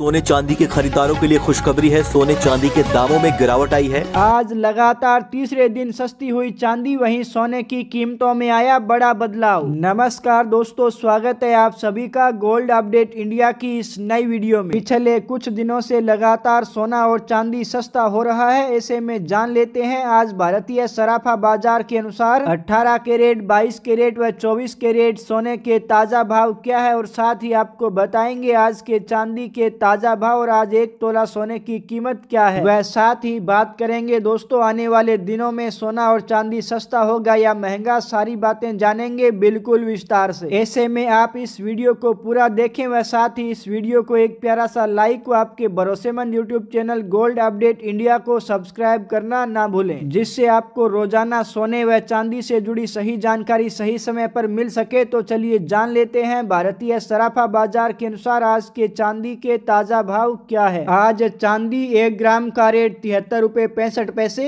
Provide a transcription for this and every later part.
सोने चांदी के खरीदारों के लिए खुशखबरी है सोने चांदी के दामों में गिरावट आई है आज लगातार तीसरे दिन सस्ती हुई चांदी वहीं सोने की कीमतों में आया बड़ा बदलाव नमस्कार दोस्तों स्वागत है आप सभी का गोल्ड अपडेट इंडिया की इस नई वीडियो में पिछले कुछ दिनों से लगातार सोना और चांदी सस्ता हो रहा है ऐसे में जान लेते हैं आज भारतीय सराफा बाजार के अनुसार अठारह कैरेट बाईस कैरेट व चौबीस कैरेट सोने के ताजा भाव क्या है और साथ ही आपको बताएंगे आज के चांदी के ताज़ा भाव और आज एक तोला सोने की कीमत क्या है वह साथ ही बात करेंगे दोस्तों आने वाले दिनों में सोना और चांदी सस्ता होगा या महंगा सारी बातें जानेंगे बिल्कुल विस्तार से ऐसे में आप इस वीडियो को पूरा देखें व साथ ही इस वीडियो को एक प्यारा सा लाइक व आपके भरोसेमंद YouTube channel Gold Update India को सब्सक्राइब करना ना भूलें जिससे आपको रोजाना सोने व चांदी से जुड़ी सही जानकारी सही समय पर मिल सके तो चलिए जान लेते हैं भारतीय सराफा बाजार के अनुसार आज के चांदी के ताजा ताज़ा भाव क्या है आज चांदी एक ग्राम का रेट तिहत्तर रुपये पैंसठ पैसे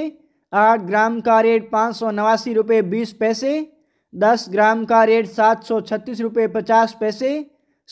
आठ ग्राम का रेट पाँच सौ नवासी रुपये बीस पैसे दस ग्राम का रेट सात सौ छत्तीस रुपये पचास पैसे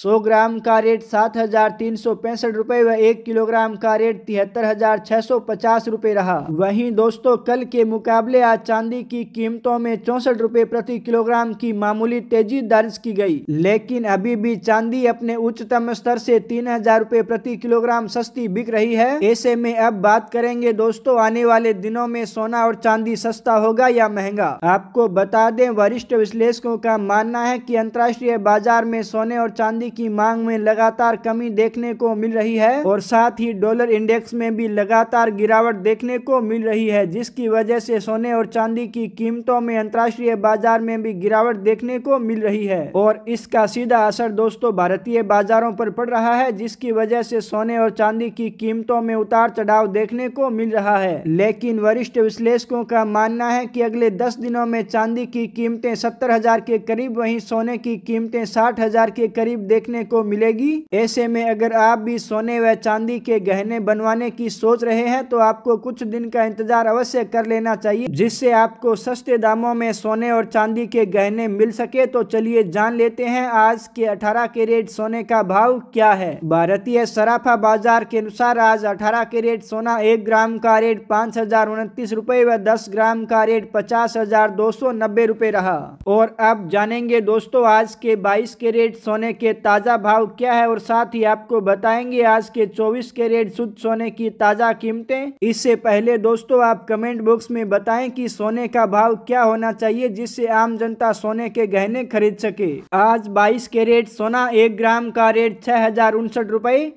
सौ ग्राम का रेट सात हजार तीन सौ पैंसठ रुपए व एक किलोग्राम का रेट तिहत्तर हजार छह सौ पचास रूपए रहा वहीं दोस्तों कल के मुकाबले आज चांदी की कीमतों में चौसठ रूपए प्रति किलोग्राम की मामूली तेजी दर्ज की गई लेकिन अभी भी चांदी अपने उच्चतम स्तर से तीन हजार रूपए प्रति किलोग्राम सस्ती बिक रही है ऐसे में अब बात करेंगे दोस्तों आने वाले दिनों में सोना और चांदी सस्ता होगा या महंगा आपको बता दें वरिष्ठ विश्लेषकों का मानना है की अंतर्राष्ट्रीय बाजार में सोने और चांदी पानी की मांग में लगातार कमी देखने को मिल रही है और साथ ही डॉलर इंडेक्स में भी लगातार गिरावट देखने को मिल रही है जिसकी वजह से सोने और चांदी की कीमतों में अंतर्राष्ट्रीय बाजार में भी गिरावट देखने को मिल रही है और इसका सीधा असर दोस्तों भारतीय बाजारों पर पड़ रहा है जिसकी वजह से सोने और चांदी की कीमतों में उतार चढ़ाव देखने को मिल रहा है लेकिन वरिष्ठ विश्लेषकों का मानना है कि अगले दस दिनों में चांदी की कीमतें सत्तर हजार के करीब वहीं सोने की कीमतें साठ हजार के करीब देखने को मिलेगी ऐसे में अगर आप भी सोने व चांदी के गहने बनवाने की सोच रहे हैं तो आपको कुछ दिन का इंतजार अवश्य कर लेना चाहिए जिससे आपको सस्ते दामों में सोने और चांदी के गहने मिल सके तो चलिए जान लेते हैं आज के 18 कैरेट सोने का भाव क्या है भारतीय सराफा बाजार के अनुसार आज 18 कैरेट सोना एक ग्राम का रेट पाँच हजार उनतीस रूपए व दस ग्राम का रेट पचास हजार दो सौ नब्बे रूपए रहा और अब जानेंगे दोस्तों आज के के कैरेट सोने के ताज़ा भाव क्या है और साथ ही आपको बताएंगे आज के 24 कैरेट शुद्ध सोने की ताज़ा कीमतें इससे पहले दोस्तों आप कमेंट बॉक्स में बताएं कि सोने का भाव क्या होना चाहिए जिससे आम जनता सोने के गहने खरीद सके आज बाईस कैरेट सोना एक ग्राम का रेट छः हजार उनसठ रुपये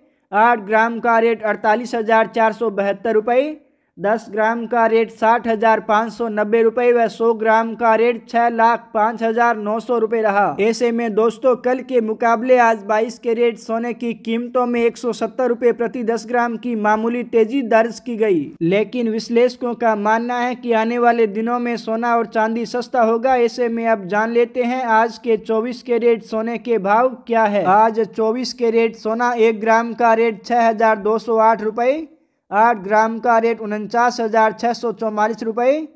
आठ ग्राम का रेट अड़तालीस हजार चार सौ बहत्तर रुपये दस ग्राम का रेट साठ हज़ार पाँच सौ नब्बे रूपए व सौ ग्राम का रेट छः लाख पाँच हज़ार नौ सौ रूपए रहा ऐसे में दोस्तों कल के मुकाबले आज बाईस के रेट सोने की कीमतों में एक सौ सत्तर रूपए प्रति दस ग्राम की मामूली तेजी दर्ज की गई लेकिन विश्लेषकों का मानना है कि आने वाले दिनों में सोना और चांदी सस्ता होगा ऐसे में अब जान लेते हैं आज के चौबीस के रेट सोने के भाव क्या है आज चौबीस के रेट सोना एक ग्राम का रेट छः हजार दो सौ आठ रुपये आठ ग्राम का रेट उनचास हज़ार छः सौ चौवालीस रुपये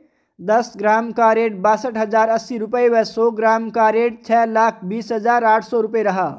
दस ग्राम का रेट बासठ हज़ार अस्सी रुपये व सौ ग्राम का रेट छः लाख बीस हज़ार आठ सौ रुपये रहा